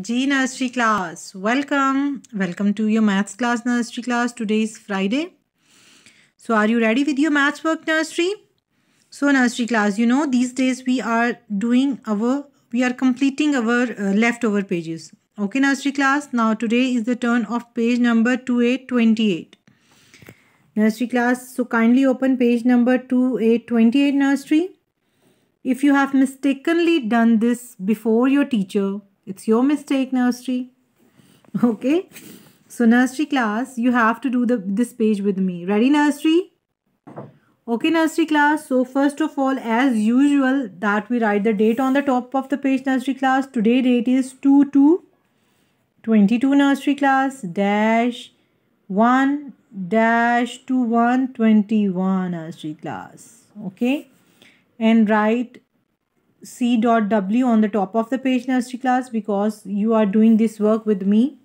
G Nursery class, welcome. Welcome to your maths class, Nursery class. Today is Friday. So are you ready with your maths work, Nursery? So Nursery class, you know, these days we are doing our, we are completing our uh, leftover pages. Okay, Nursery class. Now today is the turn of page number 2828. Nursery class, so kindly open page number 2828, Nursery. If you have mistakenly done this before your teacher, it's your mistake, nursery. Okay. So nursery class, you have to do the this page with me. Ready, nursery? Okay, nursery class. So first of all, as usual, that we write the date on the top of the page, nursery class. Today date is 2 2 22 nursery class dash 1 dash 2 1 21 nursery class. Okay. And write C dot W on the top of the page nursery class because you are doing this work with me.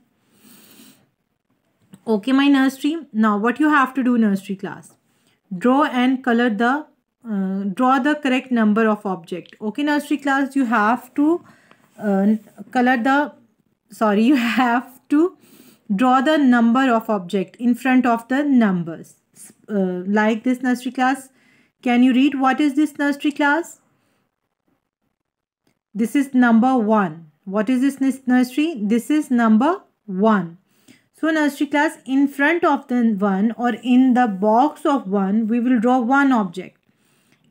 Okay, my nursery. Now, what you have to do nursery class? Draw and color the, uh, draw the correct number of object. Okay, nursery class, you have to uh, color the, sorry, you have to draw the number of object in front of the numbers. Uh, like this nursery class. Can you read what is this nursery class? This is number 1. What is this nursery? This is number 1. So nursery class in front of the one or in the box of one we will draw one object.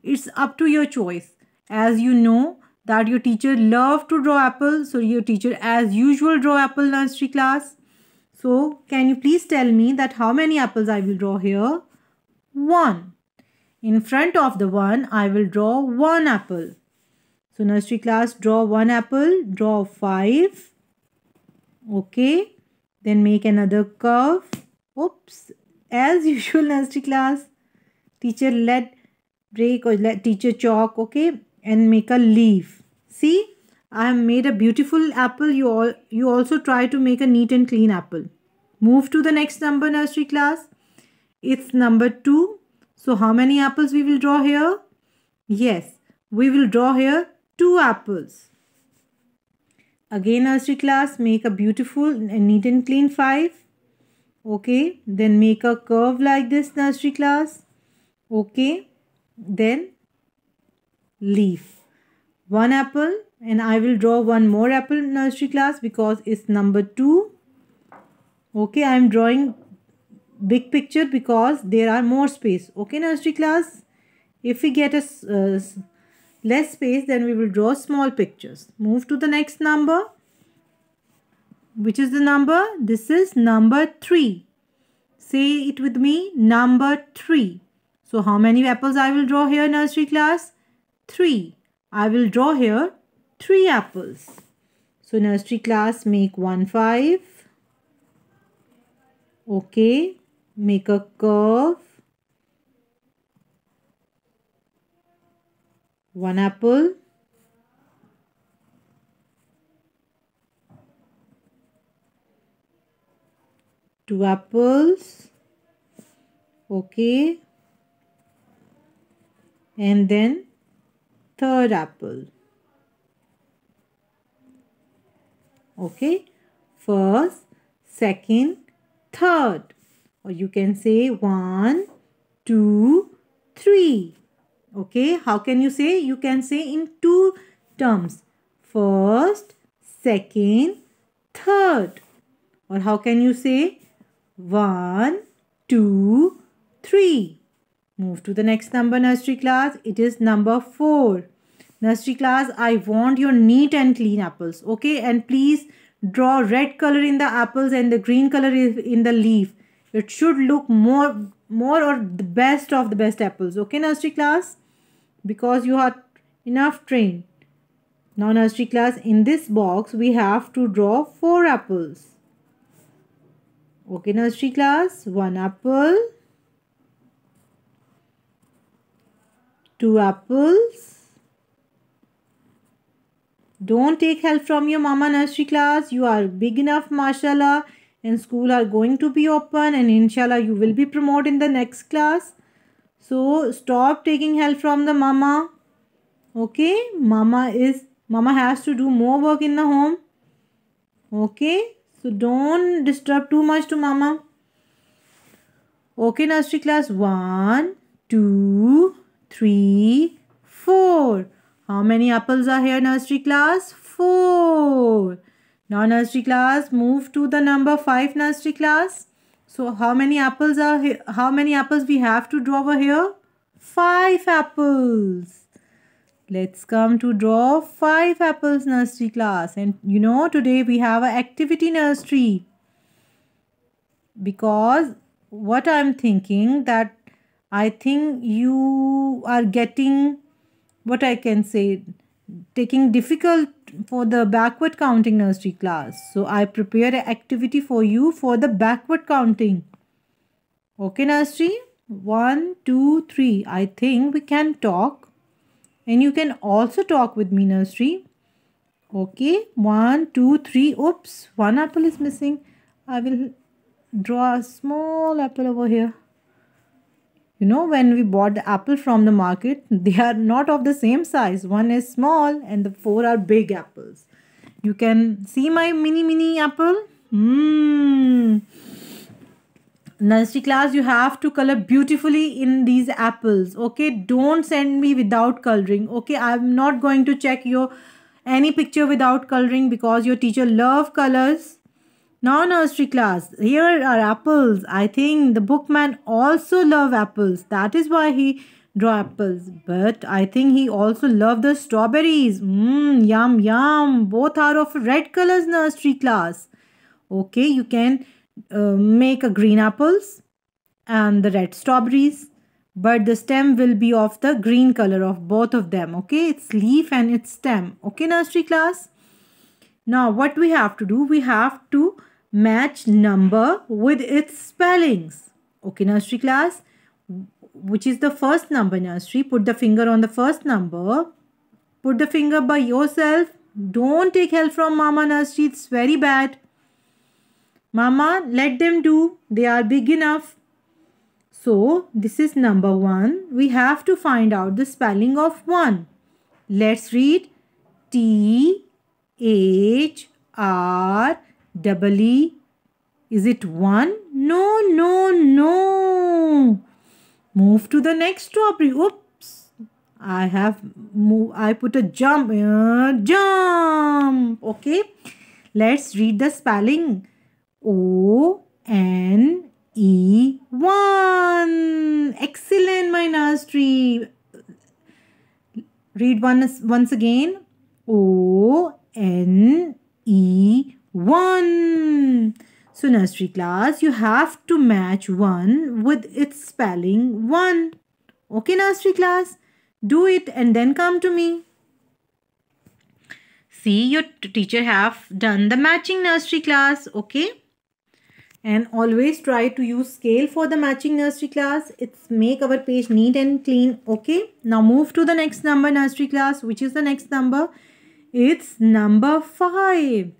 It's up to your choice. As you know that your teacher love to draw apple so your teacher as usual draw apple nursery class. So can you please tell me that how many apples I will draw here? One. In front of the one I will draw one apple. So nursery class draw one apple, draw five. Okay. Then make another curve. Oops. As usual nursery class. Teacher let break or let teacher chalk. Okay. And make a leaf. See. I have made a beautiful apple. You, all, you also try to make a neat and clean apple. Move to the next number nursery class. It's number 2. So how many apples we will draw here? Yes, we will draw here two apples. Again nursery class make a beautiful neat and clean 5. Okay. Then make a curve like this nursery class. Okay. Then leaf. One apple and I will draw one more apple nursery class because it's number 2. Okay. I am drawing big picture because there are more space. Okay nursery class. If we get a uh, less space then we will draw small pictures. Move to the next number which is the number? This is number 3. Say it with me, number 3. So how many apples I will draw here nursery class? 3. I will draw here 3 apples. So nursery class make 1 5. Okay. Make a curve. one apple two apples okay and then third apple okay first second third or you can say one two Okay, how can you say? You can say in two terms. First, second, third. Or how can you say? One, two, three. Move to the next number nursery class. It is number four. Nursery class, I want your neat and clean apples. Okay, and please draw red color in the apples and the green color in the leaf. It should look more, more or the best of the best apples. Okay, nursery class because you are enough trained. Now nursery class in this box we have to draw 4 apples. Okay nursery class 1 apple, 2 apples. Don't take help from your mama nursery class. You are big enough mashallah and school are going to be open and inshallah you will be promoted in the next class. So stop taking help from the mama. Okay. Mama is, mama has to do more work in the home. Okay. So don't disturb too much to mama. Okay, nursery class. One, two, three, four. How many apples are here, nursery class? Four. Now, nursery class, move to the number five, nursery class. So how many apples are here? How many apples we have to draw over here? Five apples. Let's come to draw five apples nursery class. And you know today we have an activity nursery. Because what I'm thinking that I think you are getting what I can say taking difficult for the backward counting nursery class. So I prepare an activity for you for the backward counting. Okay nursery? One, two, three. I think we can talk. And you can also talk with me nursery. Okay. One, two, three. Oops. One apple is missing. I will draw a small apple over here. You know, when we bought the apple from the market, they are not of the same size. One is small and the four are big apples. You can see my mini mini apple. Mmm. Nursery class, you have to color beautifully in these apples. Okay, don't send me without coloring. Okay, I'm not going to check your any picture without coloring because your teacher love colors now nursery class. Here are apples. I think the bookman also love apples. That is why he draw apples. But I think he also love the strawberries. Mmm, yum, yum. Both are of red colors nursery class. Okay, you can uh, make a green apples and the red strawberries but the stem will be of the green color of both of them okay its leaf and its stem okay nursery class now what we have to do we have to match number with its spellings. Okay, nursery class, which is the first number nursery. Put the finger on the first number. Put the finger by yourself. Don't take help from mama nursery. It's very bad. Mama, let them do. They are big enough. So, this is number 1. We have to find out the spelling of 1. Let's read T H R double E. Is it 1? No, no, no. Move to the next strawberry. Oops. I have move. I put a jump. Uh, jump. Okay. Let's read the spelling. O N E 1. Excellent, my nursery. Read one once again. O N E one. So nursery class, you have to match one with its spelling one. Okay nursery class, do it and then come to me. See, your teacher have done the matching nursery class, okay? And always try to use scale for the matching nursery class. It's make our page neat and clean, okay? Now move to the next number nursery class, which is the next number. It's number 5.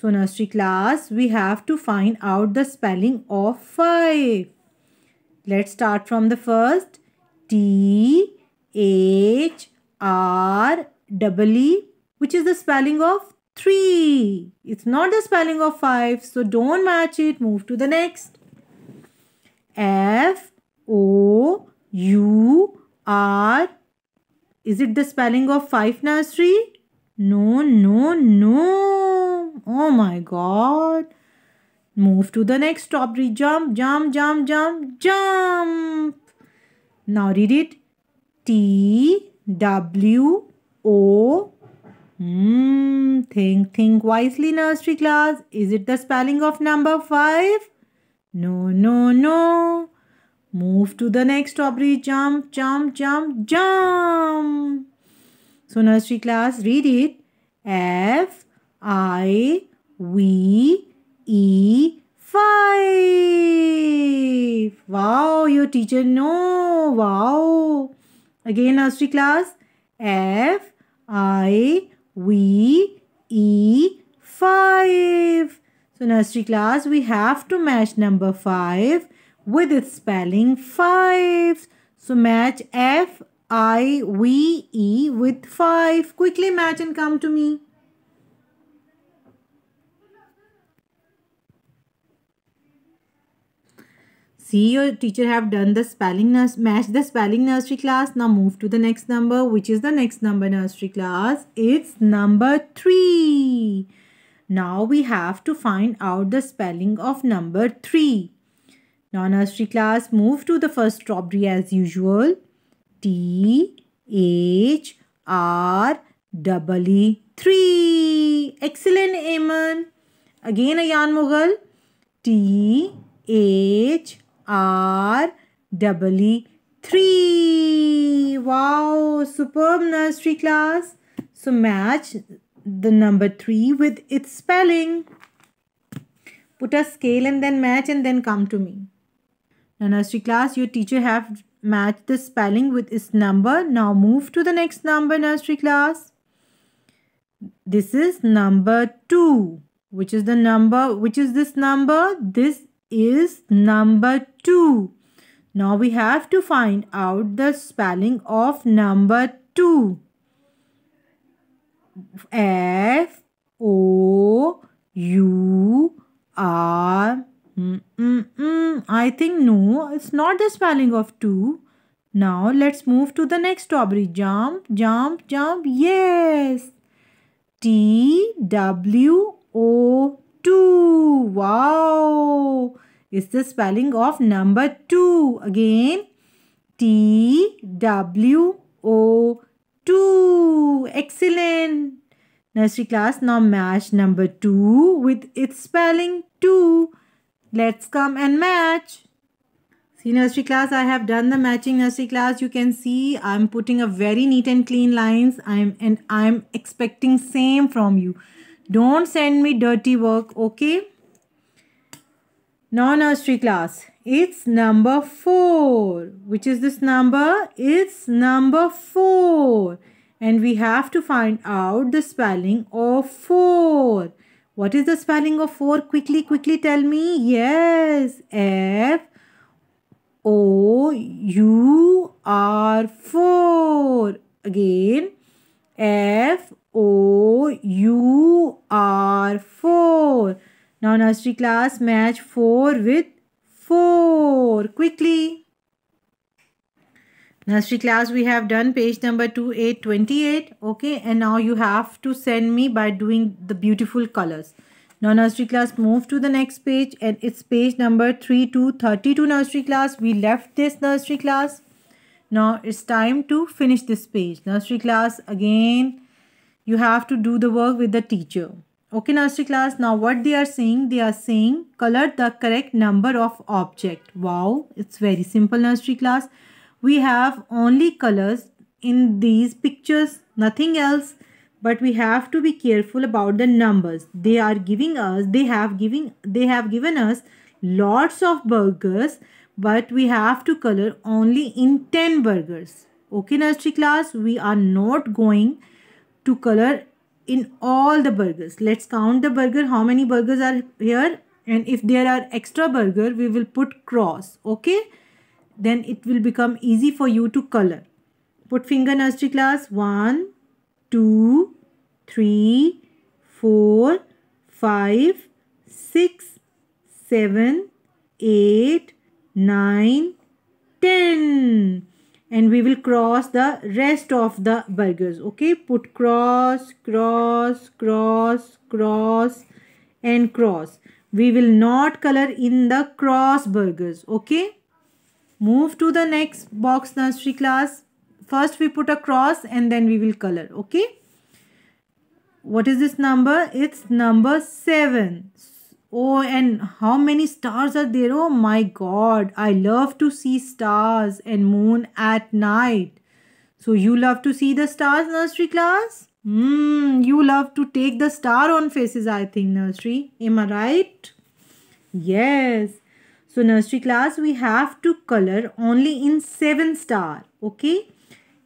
So, nursery class, we have to find out the spelling of 5. Let's start from the first. T, H, R, double E, which is the spelling of 3. It's not the spelling of 5. So, don't match it. Move to the next. F, O, U, R. Is it the spelling of 5 nursery? No, no, no. Oh my god. Move to the next strawberry. Jump, jump, jump, jump, jump. Now read it. T W O. Hmm. Think, think wisely, nursery class. Is it the spelling of number five? No, no, no. Move to the next strawberry. Jump, jump, jump, jump. So nursery class, read it. F I V E five. Wow, your teacher no. Wow. Again nursery class. F I V E five. So nursery class, we have to match number five with its spelling five. So match F I, we, E with 5. Quickly match and come to me. See your teacher have done the spelling nurse. match the spelling nursery class. Now move to the next number. Which is the next number nursery class? It's number 3. Now we have to find out the spelling of number 3. Now nursery class move to the first strawberry as usual. T H R three. Excellent, Aman. Again, Ayan Mughal. T H R three. Wow, superb nursery class. So match the number three with its spelling. Put a scale and then match and then come to me. Now nursery class, your teacher have Match the spelling with its number. Now move to the next number nursery class. This is number 2. Which is the number? Which is this number? This is number 2. Now we have to find out the spelling of number 2. F O U R Mm, mm, mm. I think no, it's not the spelling of two. Now let's move to the next strawberry. Jump, jump, jump. Yes. T W O 2. Wow. It's the spelling of number 2. Again, T W O 2. Excellent. Nursery class, now match number 2 with its spelling 2. Let's come and match. See nursery class, I have done the matching nursery class. You can see I'm putting a very neat and clean lines. I'm and I'm expecting same from you. Don't send me dirty work, okay? Now nursery class, it's number 4. Which is this number? It's number 4. And we have to find out the spelling of 4. What is the spelling of 4? Quickly, quickly tell me. Yes, F O U R 4. Again, F O U R 4. Now nursery class match 4 with 4. Quickly. Nursery class we have done page number 2828 okay and now you have to send me by doing the beautiful colors now nursery class move to the next page and it's page number 3232 nursery class we left this nursery class now it's time to finish this page nursery class again you have to do the work with the teacher okay nursery class now what they are saying they are saying color the correct number of object wow it's very simple nursery class we have only colors in these pictures nothing else but we have to be careful about the numbers they are giving us they have giving they have given us lots of burgers but we have to color only in 10 burgers okay nursery class we are not going to color in all the burgers let's count the burger how many burgers are here and if there are extra burger we will put cross okay then it will become easy for you to color. Put finger nursery class 1, 2, 3, 4, 5, 6, 7, 8, 9, 10. And we will cross the rest of the burgers. Okay, put cross, cross, cross, cross and cross. We will not color in the cross burgers. Okay. Move to the next box nursery class. First we put a cross and then we will color. Okay. What is this number? It's number 7. Oh, and how many stars are there? Oh my God. I love to see stars and moon at night. So you love to see the stars, nursery class? Hmm, you love to take the star on faces, I think, nursery. Am I right? Yes. So nursery class we have to color only in 7 star. Okay.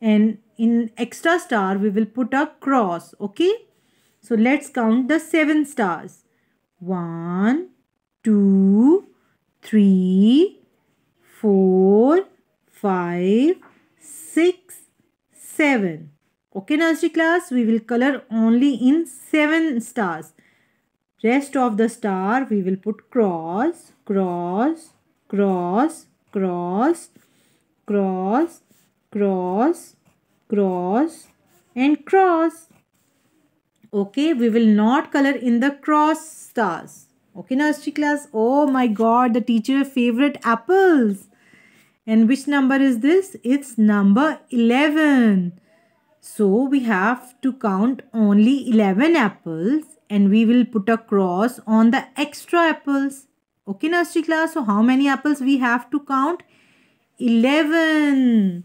And in extra star we will put a cross. Okay. So let's count the 7 stars. One, two, three, four, five, six, seven. Okay nursery class we will color only in 7 stars. Rest of the star we will put cross, cross, cross, cross, cross, cross, cross and cross. Okay, we will not color in the cross stars. Okay, nursery class. Oh my god, the teacher favorite apples. And which number is this? It's number 11. So, we have to count only 11 apples and we will put a cross on the extra apples. Okay, nursery class. So, how many apples we have to count? 11.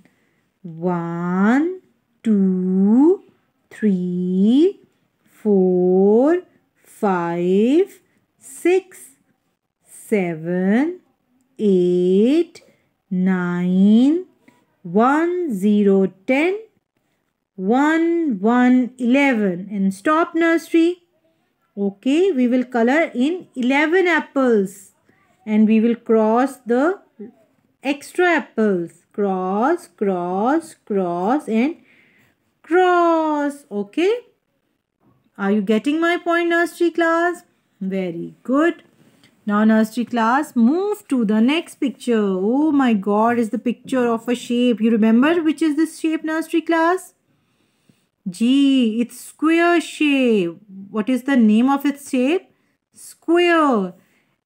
1, 2, 3, 4, 5, 6, 7, 8, 9, 1, 0, 10, 1, 1, 11. And stop nursery. Okay, we will color in 11 apples and we will cross the extra apples. Cross, cross, cross and cross. Okay. Are you getting my point nursery class? Very good. Now nursery class, move to the next picture. Oh my god, is the picture of a shape. You remember which is this shape nursery class? G. It's square shape. What is the name of its shape? Square.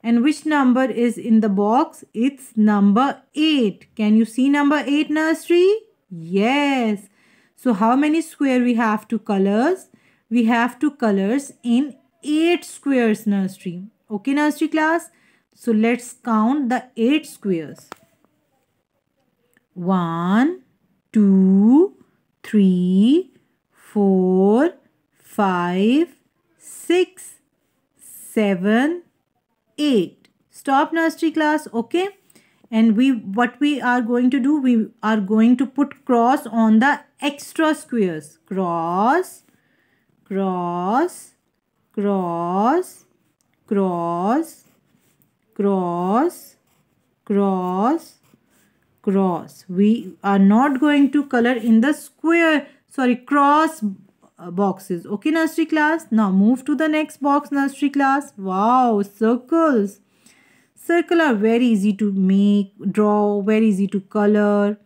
And which number is in the box? It's number 8. Can you see number 8 nursery? Yes. So how many square we have Two colors? We have two colors in 8 squares nursery. Okay nursery class? So let's count the 8 squares. One, two, three, four, five, six, seven, eight. Stop nursery class, okay? And we what we are going to do, we are going to put cross on the extra squares. Cross, cross, cross, cross, cross, cross, cross. We are not going to color in the square sorry cross boxes okay nursery class now move to the next box nursery class wow circles circle are very easy to make draw very easy to color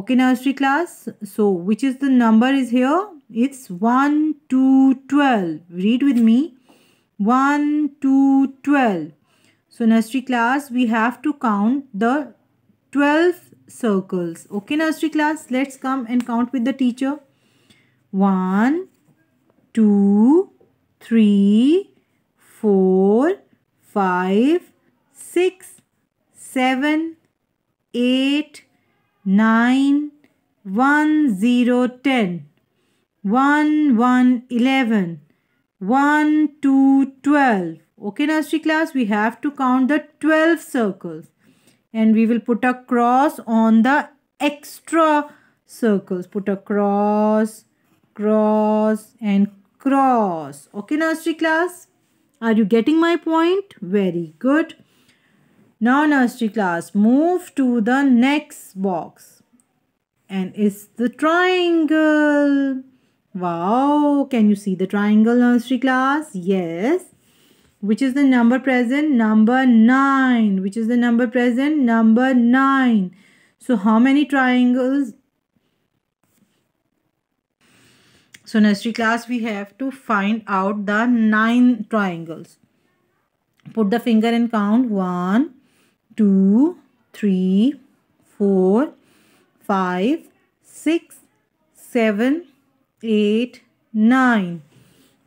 okay nursery class so which is the number is here it's 1 2 12 read with me 1 2 12 so nursery class we have to count the 12 circles okay nursery class let's come and count with the teacher one, two, three, four, five, six, seven, eight, nine, one, zero, ten, one, one, eleven, one, two, twelve. Okay, nursery class, we have to count the 12 circles. And we will put a cross on the extra circles. Put a cross, cross and cross. Okay, nursery class? Are you getting my point? Very good. Now, nursery class, move to the next box. And it's the triangle. Wow, can you see the triangle, nursery class? Yes. Which is the number present? Number 9. Which is the number present? Number 9. So, how many triangles So nursery class we have to find out the nine triangles. Put the finger and count one, two, three, four, five, six, seven, eight, nine.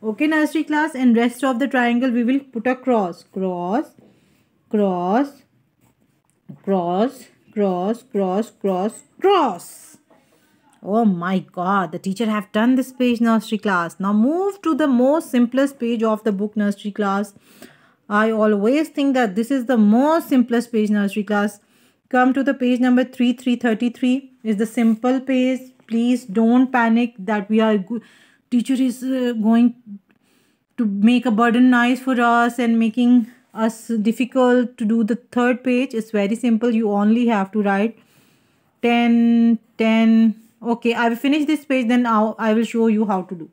Okay nursery class and rest of the triangle we will put a cross. Cross, cross, cross, cross, cross, cross, cross. Oh my god, the teacher have done this page nursery class. Now move to the most simplest page of the book nursery class. I always think that this is the most simplest page nursery class. Come to the page number 3333 is the simple page. Please don't panic that we are teacher is uh, going to make a burden nice for us and making us difficult to do the third page. It's very simple. You only have to write 10, 10, okay i will finish this page then now i will show you how to do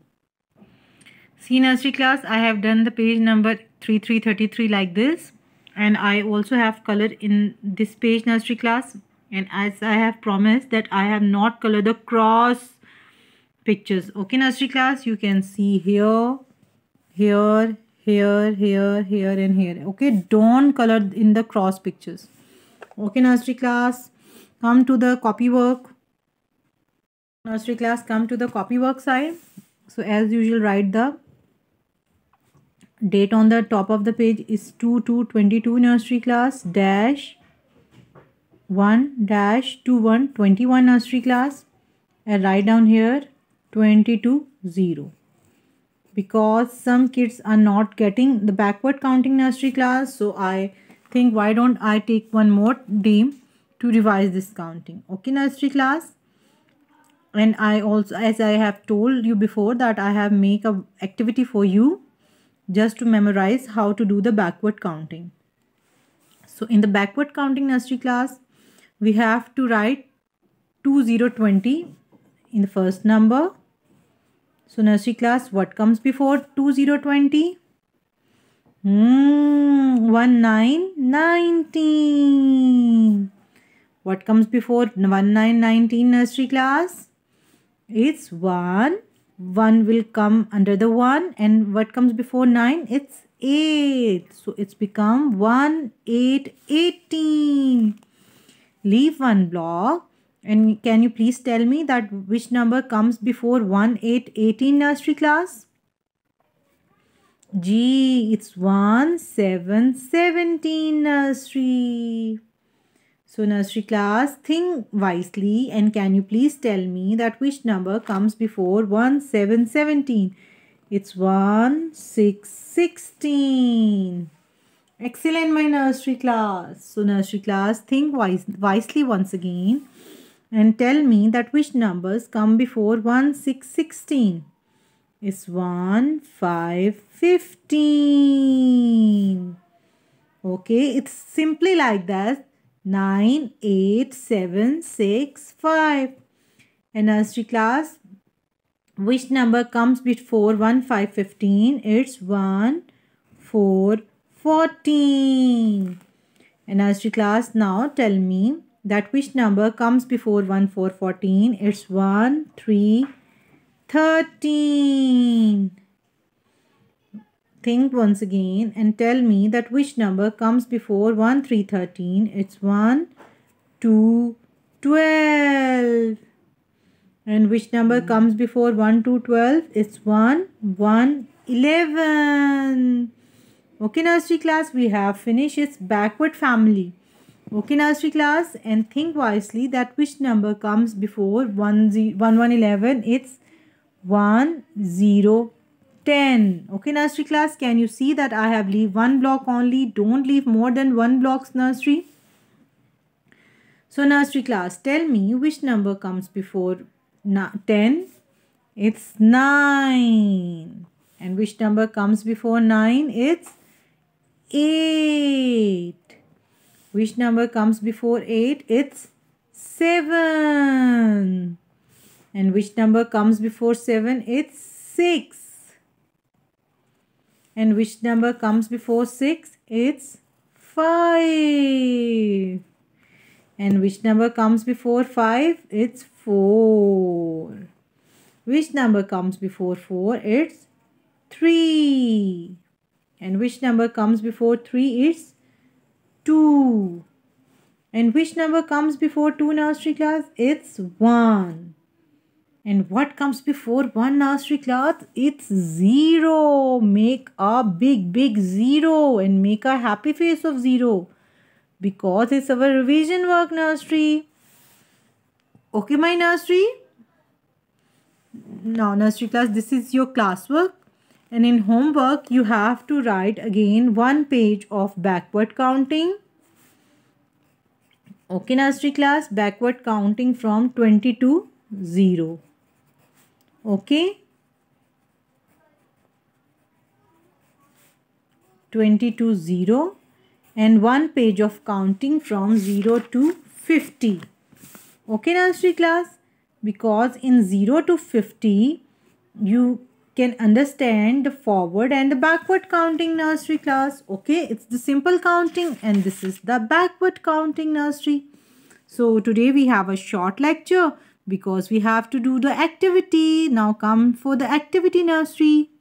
see nursery class i have done the page number 3333 like this and i also have colored in this page nursery class and as i have promised that i have not colored the cross pictures okay nursery class you can see here here here here here and here okay don't color in the cross pictures okay nursery class come to the copy work nursery class come to the copywork side so as usual write the date on the top of the page is 2 to 22 nursery class dash 1 dash 2 21 nursery class and write down here 22 0 because some kids are not getting the backward counting nursery class so i think why don't i take one more day to revise this counting okay nursery class and i also as i have told you before that i have make a activity for you just to memorize how to do the backward counting so in the backward counting nursery class we have to write 2020 in the first number so nursery class what comes before 2020 Hmm, 1919. What comes before 1919 nursery class? It's 1. 1 will come under the 1 and what comes before 9? It's 8. So it's become 1, 8, 18. Leave one block. And can you please tell me that which number comes before 1, 8, 18 nursery class? G, it's 1, 7, 17 nursery. So nursery class, think wisely and can you please tell me that which number comes before 1, 7, 17? It's 1, 6, 16. Excellent my nursery class. So nursery class, think wise, wisely once again and tell me that which numbers come before 1, 6, 16? It's 1, 5, 15. Okay, it's simply like that 98765. In nursery class, which number comes before 1, 5, 15? It's 1, 4, 14. In nursery class, now tell me that which number comes before 1, 4, 14? It's 1, 3, 13. Think once again and tell me that which number comes before 1, 3, 13. It's 1, 2, 12. And which number hmm. comes before 1, 2, 12? It's 1, 1, 11. Okay, nursery class, we have finished its backward family. Okay, nursery class, and think wisely that which number comes before 1, 1, 1, 11? It's 1, 0, 10. Okay, nursery class, can you see that I have leave one block only? Don't leave more than one blocks nursery. So nursery class, tell me which number comes before 10? It's 9. And which number comes before 9? It's 8. Which number comes before 8? It's 7. And which number comes before 7? It's 6. And which number comes before 6? It's 5. And which number comes before 5? It's 4. Which number comes before 4? It's 3. And which number comes before 3? It's 2. And which number comes before 2 nursery class? It's 1. And what comes before 1 class? It's 0. Make a big, big 0 and make a happy face of 0 because it's our revision work nursery. Okay, my nursery? Now, nursery class, this is your classwork. And in homework, you have to write again one page of backward counting. Okay, nursery class, backward counting from 20 to 0 okay twenty-two zero 0 and one page of counting from 0 to 50 okay nursery class because in 0 to 50 you can understand the forward and the backward counting nursery class okay it's the simple counting and this is the backward counting nursery so today we have a short lecture because we have to do the activity. Now come for the activity nursery.